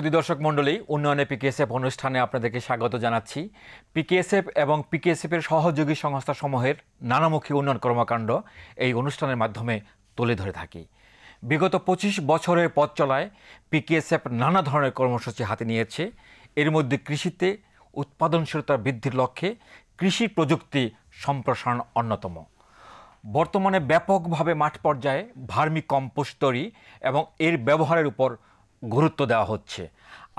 সুদী দর্শক মণ্ডলী উন্নয়নে পিকেএসএফ অনুষ্ঠানে আপনাদেরকে স্বাগত জানাচ্ছি পিকেএসএফ এবং পিকেএসএফের সহযোগী সংস্থাসমূহের নানামুখী উন্নয়ন কর্মকাণ্ড এই অনুষ্ঠানের মাধ্যমে তুলে ধরে থাকি বিগত ২৫ বছরের পথ চলায় পিকেএসএফ নানা ধরনের কর্মসূচি হাতে নিয়েছে এর মধ্যে কৃষিতে উৎপাদনশীলতা বৃদ্ধির লক্ষ্যে কৃষি প্রযুক্তি সম্প্রসারণ অন্যতম বর্তমানে ব্যাপকভাবে মাঠ পর্যায়ে ভার্মি কম্পোস্ট তৈরি এবং এর ব্যবহারের উপর গুরুত্ব দেওয়া হচ্ছে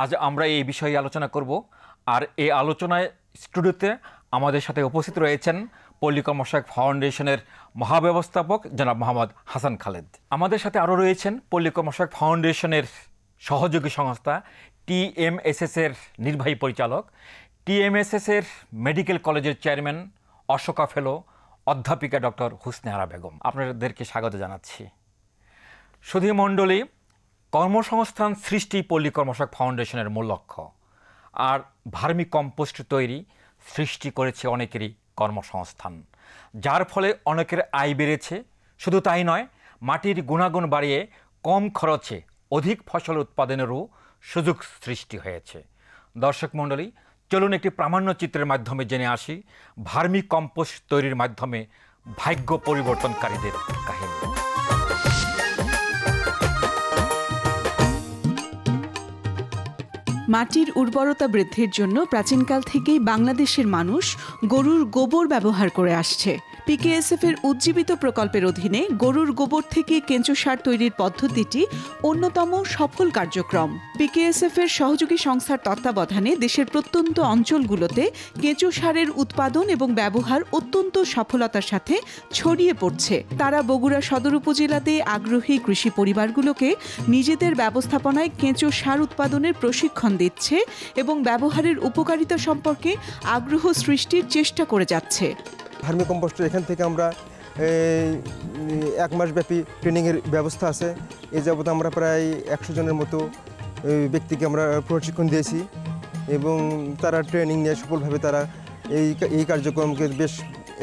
আজ আমরা এই বিষয়ে আলোচনা করব আর এই আলোচনায় স্টুডিওতে আমাদের সাথে উপস্থিত রয়েছেন পল্লী মশাক ফাউন্ডেশনের মহাব্যবস্থাপক জনাব মোহাম্মদ হাসান খালেদ আমাদের সাথে আরও রয়েছেন পল্লী মশাক ফাউন্ডেশনের সহযোগী সংস্থা টিএমএসএস এর নির্বাহী পরিচালক টিএমএসএস এর মেডিকেল কলেজের চেয়ারম্যান অশোকা ফেলো অধ্যাপিকা ডক্টর হুসনেহারা বেগম আপনাদেরকে স্বাগত জানাচ্ছি সুধী কর্মসংস্থান সৃষ্টি পল্লী কর্মশাক ফাউন্ডেশনের মূল লক্ষ্য আর ভার্মি কম্পোস্ট তৈরি সৃষ্টি করেছে অনেকেরই কর্মসংস্থান যার ফলে অনেকের আয় বেড়েছে শুধু তাই নয় মাটির গুণাগুণ বাড়িয়ে কম খরচে অধিক ফসল উৎপাদনেরও সুযোগ সৃষ্টি হয়েছে দর্শক মণ্ডলী চলুন একটি প্রামাণ্য চিত্রের মাধ্যমে জেনে আসি ভার্মি কম্পোস্ট তৈরির মাধ্যমে ভাগ্য পরিবর্তনকারীদের কাহিনী মাটির উর্বরতা বৃদ্ধির জন্য প্রাচীনকাল থেকেই বাংলাদেশের মানুষ গরুর গোবর ব্যবহার করে আসছে পিকেএসএফ এর উজ্জীবিত প্রকল্পের অধীনে গরুর গোবর থেকে কেঁচো সার তৈরির পদ্ধতিটি অন্যতম সফল কার্যক্রম পিকেএসএফ এর সহযোগী সংস্থার তত্ত্বাবধানে দেশের প্রত্যন্ত অঞ্চলগুলোতে কেঁচো সারের উৎপাদন এবং ব্যবহার অত্যন্ত সফলতার সাথে ছড়িয়ে পড়ছে তারা বগুড়া সদর উপজেলাতে আগ্রহী কৃষি পরিবারগুলোকে নিজেদের ব্যবস্থাপনায় কেঁচো সার উৎপাদনের প্রশিক্ষণ দিচ্ছে এবং ব্যবহারের উপকারিতা সম্পর্কে আগ্রহ সৃষ্টির চেষ্টা করে যাচ্ছে ভার্মি কম্পোস্টের এখান থেকে আমরা এক মাসব্যাপী ট্রেনিংয়ের ব্যবস্থা আছে এ যাবৎ আমরা প্রায় একশো জনের মতো ব্যক্তিকে আমরা প্রশিক্ষণ দিয়েছি এবং তারা ট্রেনিং নিয়ে সফলভাবে তারা এই এই কার্যক্রমকে বেশ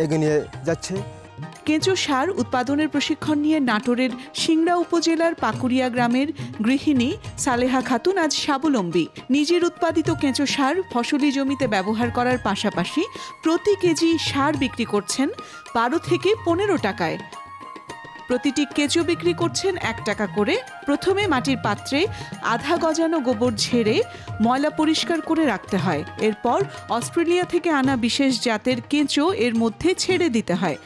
এগিয়ে নিয়ে যাচ্ছে কেঁচো সার উৎপাদনের প্রশিক্ষণ নিয়ে নাটোরের সিংড়া উপজেলার পাকুড়িয়া গ্রামের গৃহিণী সালেহা খাতুন আজ স্বাবলম্বী নিজের উৎপাদিত কেঁচো সার ফসলি জমিতে ব্যবহার করার পাশাপাশি প্রতি কেজি সার বিক্রি করছেন বারো থেকে পনেরো টাকায় প্রতিটি কেঁচো বিক্রি করছেন এক টাকা করে প্রথমে মাটির পাত্রে আধা গজানো গোবর ঝেড়ে ময়লা পরিষ্কার করে রাখতে হয় এরপর অস্ট্রেলিয়া থেকে আনা বিশেষ জাতের কেঁচো এর মধ্যে ছেড়ে দিতে হয়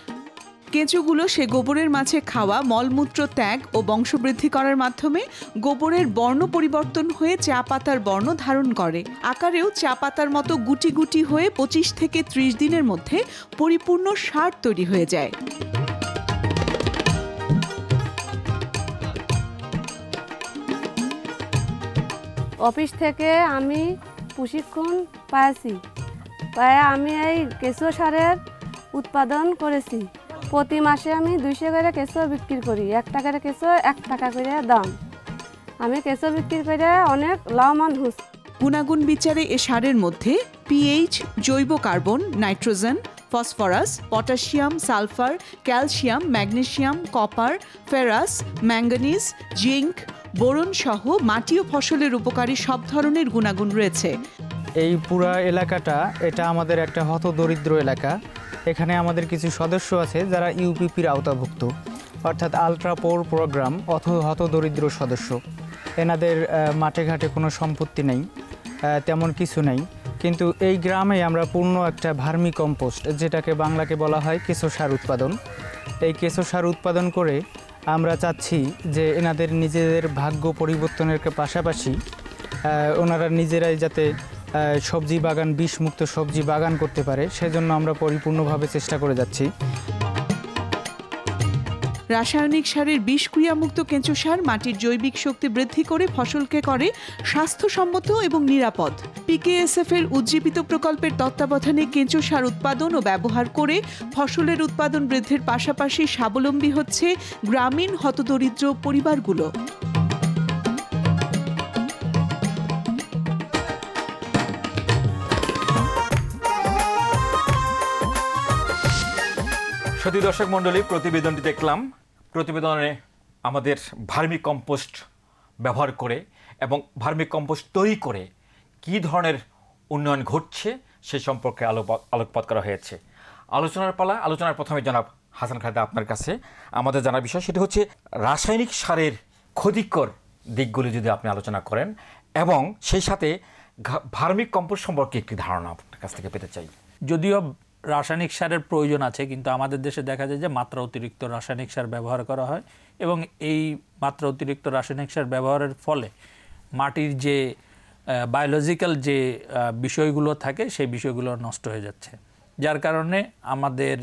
কেঁচুগুলো সে গোবরের মাছে খাওয়া মলমূত্র ত্যাগ ও বংশবৃদ্ধি করার মাধ্যমে গোবরের বর্ণ পরিবর্তন হয়ে চা পাতার বর্ণ ধারণ করে আকারেও চা পাতার মতো গুটি গুটি হয়ে পঁচিশ থেকে ত্রিশ দিনের মধ্যে পরিপূর্ণ সার তৈরি হয়ে যায় অফিস থেকে আমি প্রশিক্ষণ পাইছি পায়ে আমি এই কেঁচো সারের উৎপাদন করেছি প্রতি মাসে আমি দুইশো করে কেঁচো বিক্রি করি এক টাকার কেঁচো এক টাকা করে দাম আমি কেঁচো বিক্রি করে অনেক লাভবান হুস গুণাগুণ বিচারে এ সারের মধ্যে পিএইচ জৈব carbon nitrogen phosphorus potassium sulphur calcium magnesium copper ferrous manganese zinc boron সহ মাটি ও ফসলের উপকারী সব ধরনের গুণাগুণ রয়েছে এই পুরা এলাকাটা এটা আমাদের একটা হতদরিদ্র এলাকা এখানে আমাদের কিছু সদস্য আছে যারা ইউপিপির আওতাভুক্ত অর্থাৎ আলট্রা পোর প্রোগ্রাম অথ হতদরিদ্র সদস্য এনাদের মাঠে ঘাটে কোনো সম্পত্তি নেই তেমন কিছু নেই কিন্তু এই গ্রামে আমরা পূর্ণ একটা ভার্মি কম্পোস্ট যেটাকে বাংলাকে বলা হয় কেঁচো সার উৎপাদন এই কেঁচো সার উৎপাদন করে আমরা চাচ্ছি যে এনাদের নিজেদের ভাগ্য পরিবর্তনের পাশাপাশি ওনারা নিজেরাই যাতে সবজি বাগান বিষমুক্ত সবজি বাগান করতে পারে সেজন্য আমরা পরিপূর্ণভাবে চেষ্টা করে যাচ্ছি রাসায়নিক সারের বিষক্রিয়ামুক্ত কেঁচো সার মাটির জৈবিক শক্তি বৃদ্ধি করে ফসলকে করে স্বাস্থ্যসম্মত এবং নিরাপদ পিকেএসএফ এর উজ্জীবিত প্রকল্পের তত্ত্বাবধানে কেঁচো সার উৎপাদন ও ব্যবহার করে ফসলের উৎপাদন বৃদ্ধির পাশাপাশি স্বাবলম্বী হচ্ছে গ্রামীণ হতদরিদ্র পরিবারগুলো সত্যি দর্শক মণ্ডলী প্রতিবেদনটি দেখলাম প্রতিবেদনে আমাদের ভার্মি কম্পোস্ট ব্যবহার করে এবং ভার্মি কম্পোস্ট তৈরি করে কি ধরনের উন্নয়ন ঘটছে সে সম্পর্কে আলোকপাত আলোকপাত করা হয়েছে আলোচনার পালা আলোচনার প্রথমে জনাব হাসান খাদা আপনার কাছে আমাদের জানার বিষয় সেটা হচ্ছে রাসায়নিক সারের ক্ষতিকর দিকগুলি যদি আপনি আলোচনা করেন এবং সেই সাথে ভার্মিক কম্পোস্ট সম্পর্কে একটি ধারণা আপনার কাছ থেকে পেতে চাই যদিও রাসায়নিক সারের প্রয়োজন আছে কিন্তু আমাদের দেশে দেখা যায় যে মাত্রা অতিরিক্ত রাসায়নিক সার ব্যবহার করা হয় এবং এই মাত্রা অতিরিক্ত রাসায়নিক সার ব্যবহারের ফলে মাটির যে বায়োলজিক্যাল যে বিষয়গুলো থাকে সেই বিষয়গুলো নষ্ট হয়ে যাচ্ছে যার কারণে আমাদের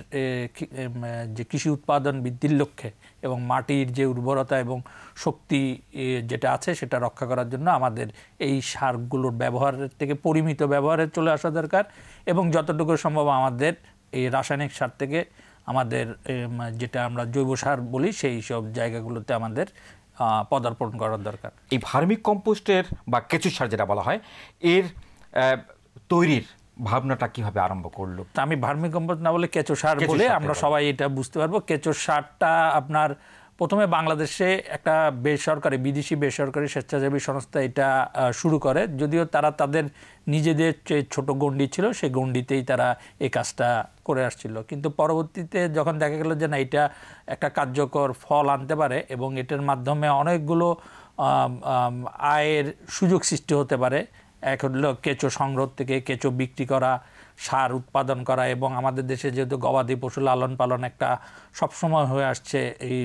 যে কৃষি উৎপাদন বৃদ্ধির লক্ষ্যে এবং মাটির যে উর্বরতা এবং শক্তি যেটা আছে সেটা রক্ষা করার জন্য আমাদের এই সারগুলোর ব্যবহারের থেকে পরিমিত ব্যবহারে চলে আসা দরকার এবং যতটুকু সম্ভব আমাদের এই রাসায়নিক সার থেকে আমাদের যেটা আমরা জৈব সার বলি সেই সব জায়গাগুলোতে আমাদের পদার্পণ করার দরকার এই ভার্মিক কম্পোস্টের বা কেঁচু সার যেটা বলা হয় এর তৈরির ভাবনাটা কিভাবে আরম্ভ করলো আমি ভার্মি কম্পোস্ট না বলে কেঁচো সার বলে আমরা সবাই এটা বুঝতে পারবো কেঁচো সারটা আপনার প্রথমে বাংলাদেশে একটা বেসরকারি বিদেশি বেসরকারি স্বেচ্ছাসেবী সংস্থা এটা শুরু করে যদিও তারা তাদের নিজেদের যে ছোটো গণ্ডি ছিল সেই গণ্ডিতেই তারা এই কাজটা করে আসছিল কিন্তু পরবর্তীতে যখন দেখা গেল যে না এটা একটা কার্যকর ফল আনতে পারে এবং এটার মাধ্যমে অনেকগুলো আয়ের সুযোগ সৃষ্টি হতে পারে এখন হলো কেঁচো সংগ্রহ থেকে কেঁচো বিক্রি করা সার উৎপাদন করা এবং আমাদের দেশে যেহেতু গবাদি পশু লালন পালন একটা সবসময় হয়ে আসছে এই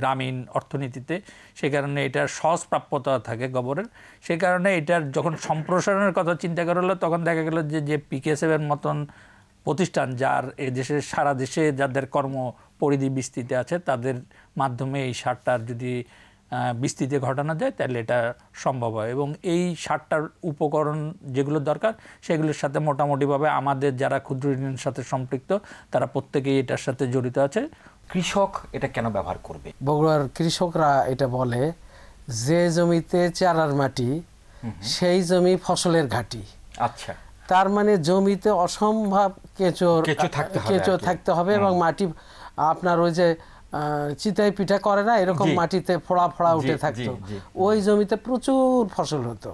গ্রামীণ অর্থনীতিতে সে কারণে এটার সহজ প্রাপ্যতা থাকে গোবরের সে কারণে এটার যখন সম্প্রসারণের কথা চিন্তা করা হলো তখন দেখা গেল যে যে পিকেসএফের মতন প্রতিষ্ঠান যার এ দেশের সারা দেশে যাদের কর্ম পরিধি বিস্তৃতি আছে তাদের মাধ্যমে এই সারটার যদি বিস্তৃতি ঘটানো যায় তাহলে এটা সম্ভব হয় এবং এই সারটার উপকরণ যেগুলো দরকার সেগুলোর সাথে মোটামুটিভাবে আমাদের যারা ক্ষুদ্র ঋণের সাথে সম্পৃক্ত তারা প্রত্যেকেই এটার সাথে জড়িত আছে কৃষক এটা কেন ব্যবহার করবে বগুড়ার কৃষকরা এটা বলে যে জমিতে চারার মাটি সেই জমি ফসলের ঘাটি আচ্ছা তার মানে জমিতে অসম্ভব কেঁচো কেঁচো থাকতে হবে এবং মাটি আপনার ওই যে চিতায় পিঠা করে না এরকম মাটিতে ফোড়া ফোড়া উঠে থাকতো ওই জমিতে প্রচুর ফসল হতো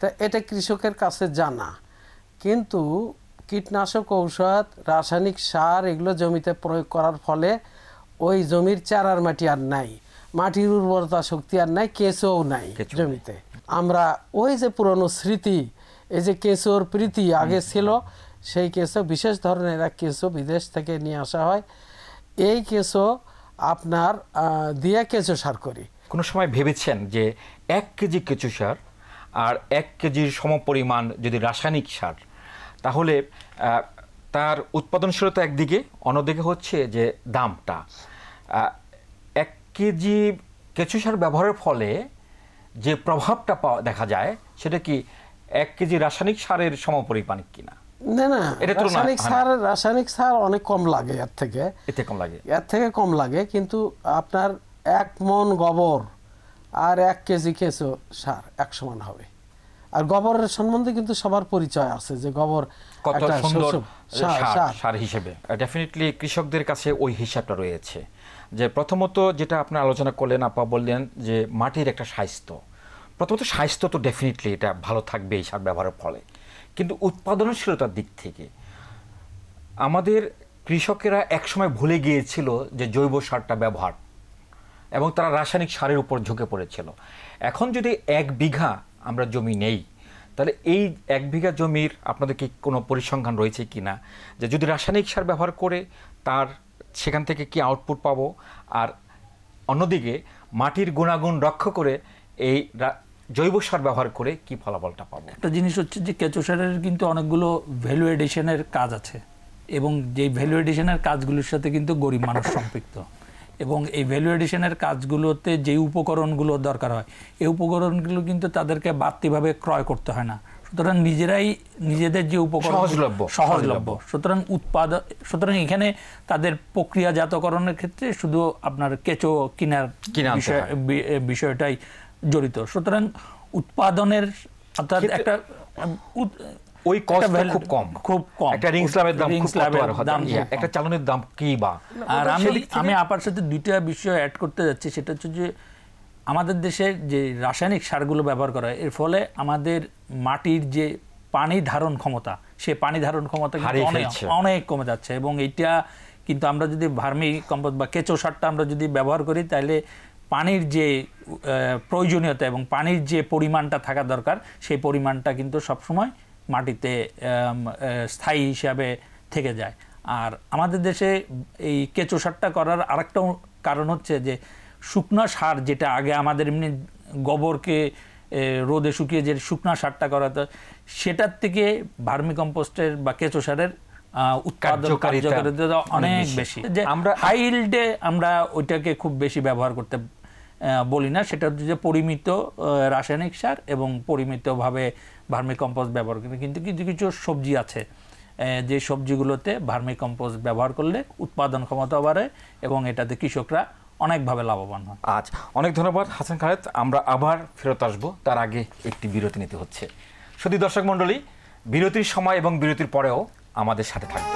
তা এটা কৃষকের কাছে জানা কিন্তু কীটনাশক ঔষধ রাসায়নিক সার এগুলো জমিতে প্রয়োগ করার ফলে ওই জমির চারার মাটি আর নাই মাটির উর্বরতা শক্তি আর নাই কেঁচোও নাই জমিতে আমরা ওই যে পুরনো স্মৃতি এই যে কেঁচোর প্রীতি আগে ছিল সেই কেঁচো বিশেষ ধরনের এক কেঁচো বিদেশ থেকে নিয়ে আসা হয় এই কেসও আপনার দিয়া কেঁচো সার করি কোনো সময় ভেবেছেন যে এক কেজি কেঁচো সার আর এক কেজির সমপরিমাণ যদি রাসায়নিক সার তাহলে তার উৎপাদনশীলতা একদিকে অন্যদিকে হচ্ছে যে দামটা এক কেজি কেঁচো সার ব্যবহারের ফলে যে প্রভাবটা পাওয়া দেখা যায় সেটা কি এক কেজি রাসায়নিক সারের সমপরিমাণ কিনা না না রাসায়নিক সার রাসায়নিক সার অনেক কম লাগে এর থেকে এতে কম লাগে এর থেকে কম লাগে কিন্তু আপনার এক মন গোবর আর এক কেজি কেঁচো সার এক সমান হবে আর গোবরের সম্বন্ধে কিন্তু সবার পরিচয় আছে যে গোবর কত সুন্দর সার হিসেবে ডেফিনেটলি কৃষকদের কাছে ওই হিসাবটা রয়েছে যে প্রথমত যেটা আপনি আলোচনা করলেন আপা বললেন যে মাটির একটা স্বাস্থ্য প্রথমত স্বাস্থ্য তো ডেফিনেটলি এটা ভালো থাকবে এই সার ব্যবহারের ফলে কিন্তু উৎপাদনশীলতার দিক থেকে আমাদের কৃষকেরা একসময় ভুলে গিয়েছিল যে জৈব সারটা ব্যবহার এবং তারা রাসায়নিক সারের উপর ঝুঁকে পড়েছিল এখন যদি এক বিঘা আমরা জমি নেই তাহলে এই এক বিঘা জমির আপনাদের কি কোনো পরিসংখ্যান রয়েছে কি না যে যদি রাসায়নিক সার ব্যবহার করে তার সেখান থেকে কি আউটপুট পাবো আর অন্যদিকে মাটির গুণাগুণ রক্ষা করে এই জৈব সার ব্যবহার করে কি ফলাফলটা পাবো একটা জিনিস হচ্ছে যে কেঁচো সারের কিন্তু অনেকগুলো ভ্যালু এডিশনের কাজ আছে এবং যে ভ্যালু এডিশনের কাজগুলোর সাথে কিন্তু গরিব মানুষ সম্পৃক্ত এবং এই ভ্যালু এডিশনের কাজগুলোতে যে উপকরণগুলো দরকার হয় এই উপকরণগুলো কিন্তু তাদেরকে বাড়তিভাবে ক্রয় করতে হয় না সুতরাং নিজেরাই নিজেদের যে উপকরণ সহজলভ্য সহজলভ্য সুতরাং উৎপাদন সুতরাং এখানে তাদের প্রক্রিয়াজাতকরণের ক্ষেত্রে শুধু আপনার কেঁচো কেনার বিষয়টাই জড়িত সুতরাং উৎপাদনের অর্থাৎ একটা ওই কস্ট খুব কম খুব কম একটা রিং স্ল্যাবের দাম রিং স্ল্যাবের দাম একটা চালনের দাম কি বা আর আমি আমি আপনার সাথে দুইটা বিষয় অ্যাড করতে যাচ্ছি সেটা হচ্ছে যে আমাদের দেশে যে রাসায়নিক সারগুলো ব্যবহার করা এর ফলে আমাদের মাটির যে পানি ধারণ ক্ষমতা সে পানি ধারণ ক্ষমতা অনেক অনেক কমে যাচ্ছে এবং এটা কিন্তু আমরা যদি ভার্মি কম্পোস্ট বা কেঁচো সারটা আমরা যদি ব্যবহার করি তাহলে পানির যে প্রয়োজনীয়তা এবং পানির যে পরিমাণটা থাকা দরকার সেই পরিমাণটা কিন্তু সবসময় মাটিতে স্থায়ী হিসাবে থেকে যায় আর আমাদের দেশে এই কেঁচো সারটা করার আরেকটা কারণ হচ্ছে যে শুকনা সার যেটা আগে আমাদের এমনি গোবরকে রোদে শুকিয়ে যে শুকনা সারটা করা হতো সেটার থেকে ভার্মি কম্পোস্টের বা কেঁচো সারের উৎপাদন কার্যকারিতা অনেক বেশি যে আমরা হাইল্ডে আমরা ওইটাকে খুব বেশি ব্যবহার করতে বলি না সেটা হচ্ছে যে পরিমিত রাসায়নিক সার এবং পরিমিতভাবে ভার্মি ব্যবহার করে কিন্তু কিছু কিছু সবজি আছে যে সবজিগুলোতে ভার্মি ব্যবহার করলে উৎপাদন ক্ষমতা বাড়ে এবং এটাতে কৃষকরা অনেকভাবে লাভবান হয় আচ্ছা অনেক ধন্যবাদ হাসান খালেদ আমরা আবার ফেরত আসবো তার আগে একটি বিরতি নিতে হচ্ছে শুধু দর্শক মণ্ডলী বিরতির সময় এবং বিরতির পরেও আমাদের সাথে থাকবে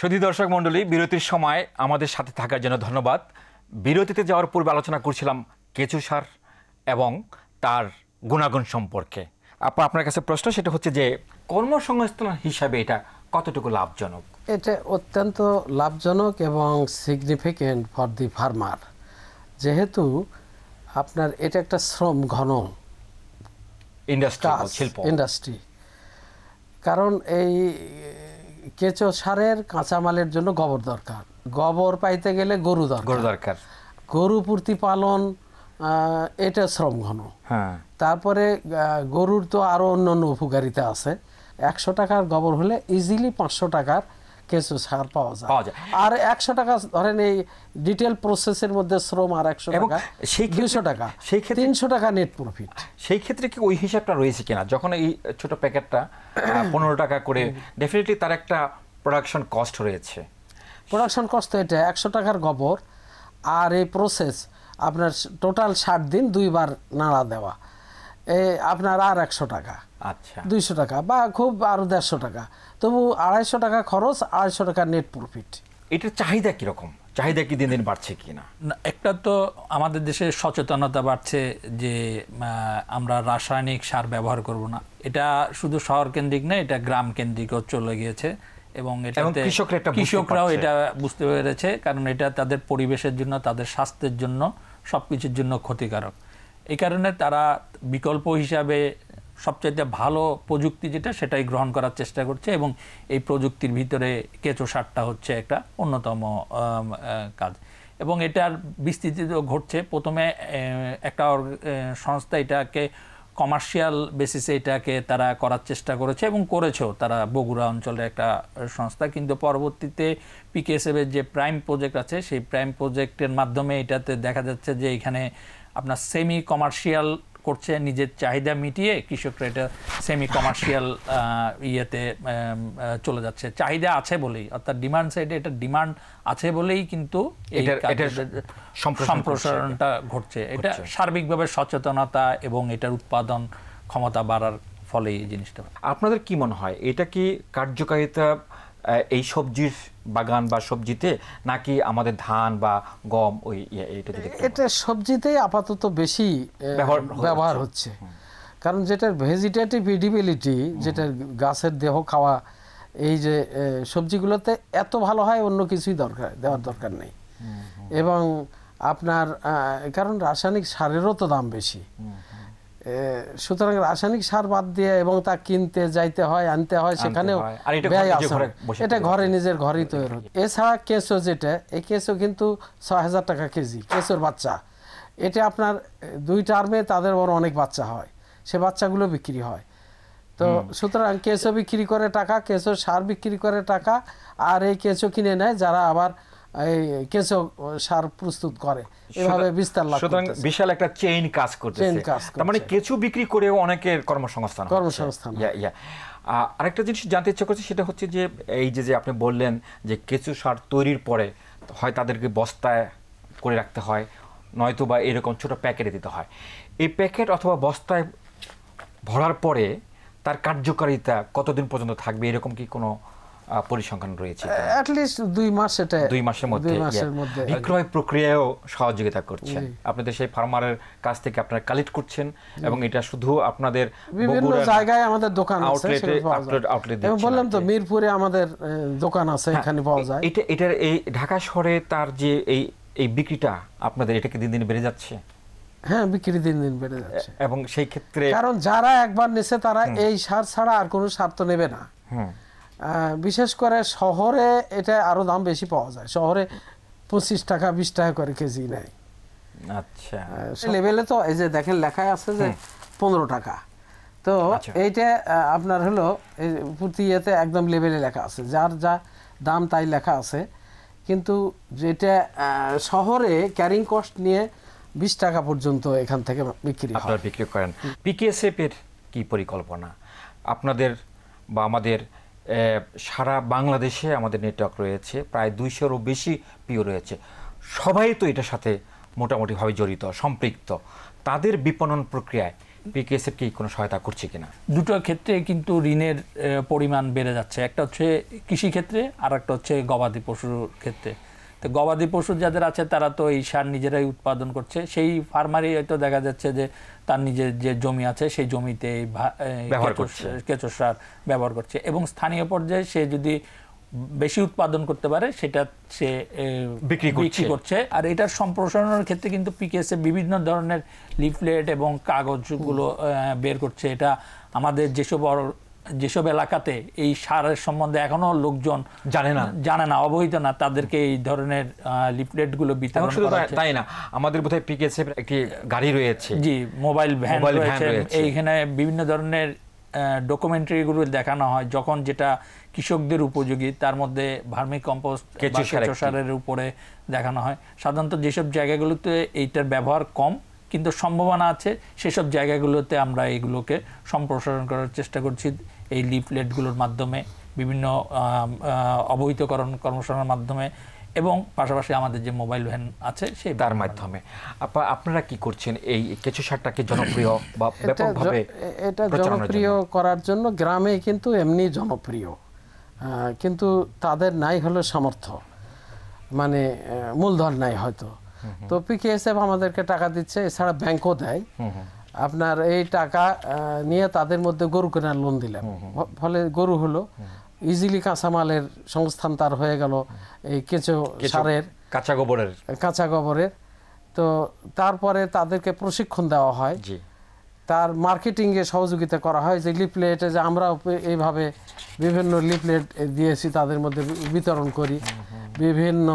সুধী দর্শক মণ্ডলী বিরতির সময় আমাদের সাথে থাকার জন্য ধন্যবাদ বিরতিতে যাওয়ার পূর্বে আলোচনা করছিলাম কেঁচু সার এবং তার গুণাগুণ সম্পর্কে আপা আপনার কাছে প্রশ্ন সেটা হচ্ছে যে কর্মসংস্থান হিসাবে এটা কতটুকু লাভজনক এটা অত্যন্ত লাভজনক এবং সিগনিফিকেন্ট ফর দি ফার্মার যেহেতু আপনার এটা একটা শ্রম ঘন ইন্ডাস্ট্রি ইন্ডাস্ট্রি কারণ এই কেঁচো সারের কাঁচামালের জন্য গোবর দরকার গোবর পাইতে গেলে গরু দরকার গরু দরকার গরু প্রতিপালন এটা শ্রম ঘন হ্যাঁ। তারপরে গরুর তো আরও অন্য অন্য উপকারিতা আছে একশো টাকার গোবর হলে ইজিলি পাঁচশো টাকার কেঁচু সার পাওয়া যায় পাওয়া যায় আর একশো টাকা ধরেন এই ডিটেল প্রসেসের মধ্যে শ্রম আর একশো টাকা সেই দুশো টাকা সেই ক্ষেত্রে তিনশো টাকা নেট প্রফিট সেই ক্ষেত্রে কি ওই হিসাবটা রয়েছে কিনা যখন এই ছোট প্যাকেটটা পনেরো টাকা করে ডেফিনেটলি তার একটা প্রোডাকশন কস্ট রয়েছে প্রোডাকশন কস্ট এটা একশো টাকার গোবর আর এই প্রসেস আপনার টোটাল ষাট দিন দুইবার নাড়া দেওয়া এ আপনার আর একশো টাকা আচ্ছা দুইশো টাকা বা খুব আরও দেড়শো টাকা তবু আড়াইশো টাকা খরচ আড়াইশো টাকা নেট প্রফিট এটার চাহিদা কীরকম চাহিদা কি দিন দিন বাড়ছে কি না একটা তো আমাদের দেশে সচেতনতা বাড়ছে যে আমরা রাসায়নিক সার ব্যবহার করব না এটা শুধু শহর কেন্দ্রিক না এটা গ্রাম কেন্দ্রিকও চলে গিয়েছে এবং এটাতে কৃষকরাও এটা বুঝতে পেরেছে কারণ এটা তাদের পরিবেশের জন্য তাদের স্বাস্থ্যের জন্য সব কিছুর জন্য ক্ষতিকারক এই কারণে তারা বিকল্প হিসাবে সবচেয়ে ভালো প্রযুক্তি যেটা সেটাই গ্রহণ করার চেষ্টা করছে এবং এই প্রযুক্তির ভিতরে কেঁচো সারটা হচ্ছে একটা অন্যতম কাজ এবং এটার বিস্তৃত ঘটছে প্রথমে একটা সংস্থা এটাকে কমার্শিয়াল বেসিসে এটাকে তারা করার চেষ্টা করেছে এবং করেছেও তারা বগুড়া অঞ্চলের একটা সংস্থা কিন্তু পরবর্তীতে পিকেএসএফের যে প্রাইম প্রজেক্ট আছে সেই প্রাইম প্রজেক্টের মাধ্যমে এটাতে দেখা যাচ্ছে যে এখানে আপনার সেমি কমার্শিয়াল করছে নিজের চাহিদা মিটিয়ে কৃষকরা এটা সেমি কমার্শিয়াল ইয়েতে চলে যাচ্ছে চাহিদা আছে বলেই অর্থাৎ ডিমান্ড সাইডে এটা ডিমান্ড আছে বলেই কিন্তু সম্প্রসারণটা ঘটছে এটা সার্বিকভাবে সচেতনতা এবং এটার উৎপাদন ক্ষমতা বাড়ার ফলে এই জিনিসটা আপনাদের কি মনে হয় এটা কি কার্যকারিতা এই সবজির বাগান বা সবজিতে নাকি আমাদের ধান বা গম ওই ইয়ে, এটা সবজিতেই আপাতত বেশি ব্যবহার হচ্ছে কারণ যেটার ভেজিটেটিভ ইডিবিলিটি যেটা গাছের দেহ খাওয়া এই যে সবজিগুলোতে এত ভালো হয় অন্য কিছুই দরকার দেওয়ার দরকার নেই এবং আপনার কারণ রাসায়নিক সারেরও তো দাম বেশি সুতরাং রাসায়নিক সার বাদ দিয়ে এবং তা কিনতে যাইতে হয় আনতে হয় সেখানেও ব্যয় আছে এটা ঘরে নিজের ঘরেই তৈরি হচ্ছে এছাড়া কেঁচো যেটা এই কেঁচো কিন্তু ছয় হাজার টাকা কেজি কেঁচোর বাচ্চা এটা আপনার দুই টার্মে তাদের বড় অনেক বাচ্চা হয় সে বাচ্চাগুলো বিক্রি হয় তো সুতরাং কেঁচো বিক্রি করে টাকা কেঁচোর সার বিক্রি করে টাকা আর এই কেঁচো কিনে নেয় যারা আবার এই কেঁচো সার প্রস্তুত করে এভাবে বিস্তার লাভ সুতরাং বিশাল একটা চেইন কাজ করছে চেইন কাজ তার মানে কেঁচো বিক্রি করেও অনেকের কর্মসংস্থান কর্মসংস্থান ইয়া আরেকটা জিনিস জানতে ইচ্ছা করছে সেটা হচ্ছে যে এই যে যে আপনি বললেন যে কেঁচো সার তৈরির পরে হয় তাদেরকে বস্তায় করে রাখতে হয় নয়তো বা এরকম ছোট প্যাকেটে দিতে হয় এই প্যাকেট অথবা বস্তায় ভরার পরে তার কার্যকারিতা কতদিন পর্যন্ত থাকবে এরকম কি কোনো পরিসংখ্যান রয়েছে দুই মাস এটা দুই মাসের মধ্যে বিক্রয় প্রক্রিয়ায়ও সহযোগিতা করছেন আপনাদের সেই ফার্মারের কাছ থেকে আপনারা কালেক্ট করছেন এবং এটা শুধু আপনাদের বিভিন্ন জায়গায় আমাদের দোকান আছে বললাম তো মিরপুরে আমাদের দোকান আছে হ্যাঁ, এখানে পাওয়া যায় এটা এটার এই ঢাকা শহরে তার যে এই এই বিক্রিটা আপনাদের এটাকে দিন দিন বেড়ে যাচ্ছে হ্যাঁ বিক্রি দিন দিন বেড়ে যাচ্ছে এবং সেই ক্ষেত্রে কারণ যারা একবার নেছে তারা এই সার ছাড়া আর কোনো সার তো নেবে না হুম বিশেষ করে শহরে এটা আরও দাম বেশি পাওয়া যায় শহরে পঁচিশ টাকা বিশ টাকা করে কেজি নেয় আচ্ছা লেভেলে তো এই যে দেখেন লেখায় আছে যে পনেরো টাকা তো আচ্ছা। এইটা আপনার হলো প্রতি ইয়েতে একদম লেভেলে লেখা আছে যার যা দাম তাই লেখা আছে কিন্তু যেটা শহরে ক্যারিং কস্ট নিয়ে বিশ টাকা পর্যন্ত এখান থেকে বিক্রি আপনারা বিক্রি করেন পিকেএসএফ এর কি পরিকল্পনা আপনাদের বা আমাদের সারা বাংলাদেশে আমাদের নেটওয়ার্ক রয়েছে প্রায় দুইশোরও বেশি পিও রয়েছে সবাই তো এটার সাথে মোটামুটিভাবে জড়িত সম্পৃক্ত তাদের বিপণন প্রক্রিয়ায় বিকেএসএফ কি কোনো সহায়তা করছে কিনা দুটো ক্ষেত্রে কিন্তু ঋণের পরিমাণ বেড়ে যাচ্ছে একটা হচ্ছে কৃষিক্ষেত্রে আর একটা হচ্ছে গবাদি পশুর ক্ষেত্রে তো গবাদি পশু যাদের আছে তারা তো এই সার নিজেরাই উৎপাদন করছে সেই ফার্মারই হয়তো দেখা যাচ্ছে যে তার নিজের যে জমি আছে সেই জমিতে কেঁচো সার ব্যবহার করছে এবং স্থানীয় পর্যায়ে সে যদি বেশি উৎপাদন করতে পারে সেটা সে বিক্রি করছে আর এটার সম্প্রসারণের ক্ষেত্রে কিন্তু পিকেএসএ বিভিন্ন ধরনের লিফলেট এবং কাগজগুলো বের করছে এটা আমাদের যেসব যেসব এলাকাতে এই সারের সম্বন্ধে এখনো লোকজন জানে না জানে না অবহিত না তাদেরকে এই ধরনের লিফলেট বিতরণ তাই না আমাদের বোধহয় হয় একটি গাড়ি রয়েছে জি মোবাইল ভ্যান রয়েছে এইখানে বিভিন্ন ধরনের ডকুমেন্টারিগুলো দেখানো হয় যখন যেটা কৃষকদের উপযোগী তার মধ্যে ভার্মি কম্পোস্ট সারের উপরে দেখানো হয় সাধারণত যেসব জায়গাগুলোতে এইটার ব্যবহার কম কিন্তু সম্ভাবনা আছে সেসব জায়গাগুলোতে আমরা এগুলোকে সম্প্রসারণ করার চেষ্টা করছি এই লিফলেটগুলোর মাধ্যমে বিভিন্ন অবহিতকরণ কর্মশালার মাধ্যমে এবং পাশাপাশি আমাদের যে মোবাইল ভ্যান আছে সেই তার মাধ্যমে আপা আপনারা কি করছেন এই কেঁচো সারটাকে জনপ্রিয় বা ব্যাপকভাবে এটা জনপ্রিয় করার জন্য গ্রামে কিন্তু এমনি জনপ্রিয় কিন্তু তাদের নাই হলো সামর্থ্য মানে মূলধন নাই হয়তো তো পিকেএসএফ আমাদেরকে টাকা দিচ্ছে এছাড়া ব্যাংকও দেয় আপনার এই টাকা নিয়ে তাদের মধ্যে গরু কেনার লোন দিলাম ফলে গরু হলো ইজিলি কাঁচামালের সংস্থান তার হয়ে গেল এই কেঁচো সারের কাঁচা গোবরের কাঁচা গোবরের তো তারপরে তাদেরকে প্রশিক্ষণ দেওয়া হয় তার মার্কেটিংয়ে সহযোগিতা করা হয় যে লিফলেটে যে আমরা এইভাবে বিভিন্ন লিফলেট দিয়েছি তাদের মধ্যে বিতরণ করি বিভিন্ন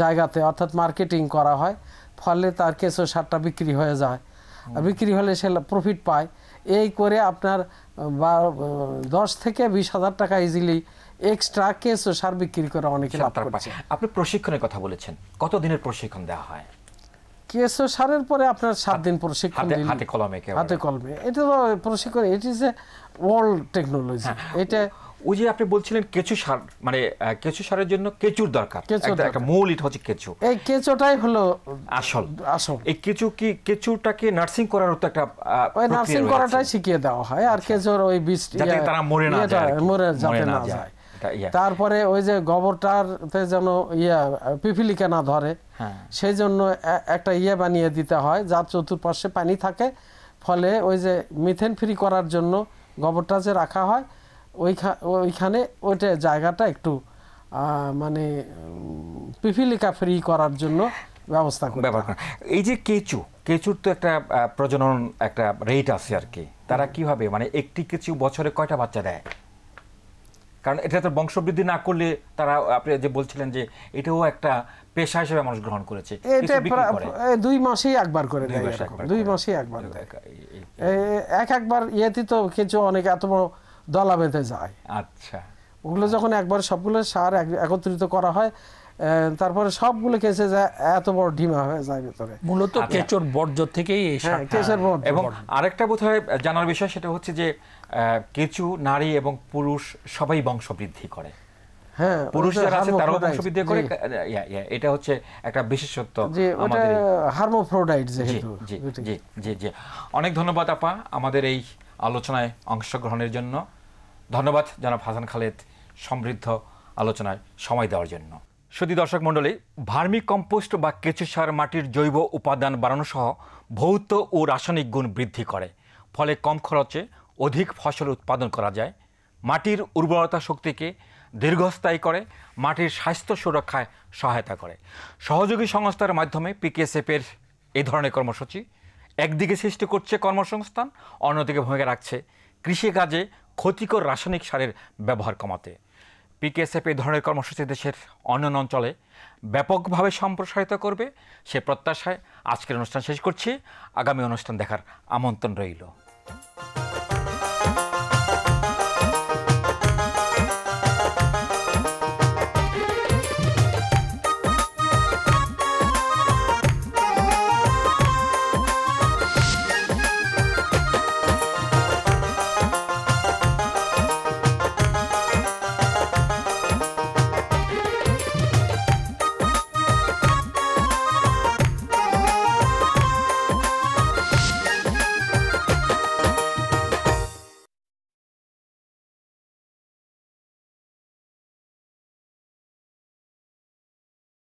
জায়গাতে অর্থাৎ মার্কেটিং করা হয় ফলে তার কেঁচো সারটা বিক্রি হয়ে যায় বিক্রি হলে সে প্রফিট পায় এই করে আপনার বা দশ থেকে বিশ হাজার টাকা ইজিলি এক্সট্রা কেস ও সার বিক্রি করে অনেকে আপনি প্রশিক্ষণের কথা বলেছেন কত দিনের প্রশিক্ষণ দেওয়া হয় কেসো সারের পরে আপনার সাত দিন প্রশিক্ষণ হাতে কলমে কলমে এটা তো প্রশিক্ষণ এটি যে ওয়ার্ল্ড টেকনোলজি এটা ওই যে আপনি বলছিলেন কেঁচু সার মানে কেঁচু সারের জন্য কেঁচুর দরকার একটা মূল ইট হচ্ছে কেঁচু এই কেঁচুটাই হলো আসল আসল এই কেঁচু কি কেঁচুটাকে নার্সিং করার তো একটা ওই নার্সিং করাটাই শিখিয়ে দেওয়া হয় আর আচ্ছা। কেঁচুর ওই বীজ যাতে ইয়ে, তারা মরে না যায় মরে যাতে না যায় তারপরে ওই যে গোবরটারতে যেন ইয়া পিপিলিকা না ধরে হ্যাঁ। সেই জন্য একটা ইয়ে বানিয়ে দিতে হয় যার চতুর্পাশে পানি থাকে ফলে ওই যে মিথেন ফ্রি করার জন্য গোবরটা যে রাখা হয় ওইখানে ওইটা জায়গাটা একটু মানে পিপিলিকা ফ্রি করার জন্য ব্যবস্থা ব্যবহার করেন এই যে কেঁচু কেঁচুর তো একটা প্রজনন একটা রেট আছে আর কি তারা কিভাবে মানে একটি কেঁচু বছরে কয়টা বাচ্চা দেয় কারণ এটা তো বংশবৃদ্ধি না করলে তারা আপনি যে বলছিলেন যে এটাও একটা পেশা হিসেবে মানুষ গ্রহণ করেছে দুই মাসেই একবার করে দুই মাসেই একবার এক একবার ইয়েতে তো কেঁচু অনেক এত বড় দলা বেঁধে যায় আচ্ছা ওগুলো যখন একবার সবগুলো সার একত্রিত করা হয় তারপরে সবগুলো কেসে এত বড় ঢিমা হয়ে যায় ভিতরে মূলত আচ্ছা। কেচোর বর্জ্য থেকেই হ্যাঁ, বর্জ্য এবং আরেকটা বোধহয় জানার বিষয় সেটা হচ্ছে যে কেঁচু নারী এবং পুরুষ সবাই বংশ বৃদ্ধি করে হ্যাঁ, এটা হচ্ছে একটা বিশেষত্ব আমাদের অনেক ধন্যবাদ আপা আমাদের এই আলোচনায় অংশগ্রহণের জন্য ধন্যবাদ জনাব হাসান খালেদ সমৃদ্ধ আলোচনায় সময় দেওয়ার জন্য সতী দর্শক মণ্ডলী ভার্মি কম্পোস্ট বা কেঁচু সার মাটির জৈব উপাদান বাড়ানো সহ ভৌত ও রাসায়নিক গুণ বৃদ্ধি করে ফলে কম খরচে অধিক ফসল উৎপাদন করা যায় মাটির উর্বরতা শক্তিকে দীর্ঘস্থায়ী করে মাটির স্বাস্থ্য সুরক্ষায় সহায়তা করে সহযোগী সংস্থার মাধ্যমে পিকেএসএফের এই ধরনের কর্মসূচি একদিকে সৃষ্টি করছে কর্মসংস্থান অন্যদিকে ভূমিকা রাখছে কৃষিকাজে ক্ষতিকর রাসায়নিক সারের ব্যবহার কমাতে পিকেএসএফ এই ধরনের কর্মসূচি দেশের অন্যান্য অঞ্চলে ব্যাপকভাবে সম্প্রসারিত করবে সে প্রত্যাশায় আজকের অনুষ্ঠান শেষ করছি আগামী অনুষ্ঠান দেখার আমন্ত্রণ রইল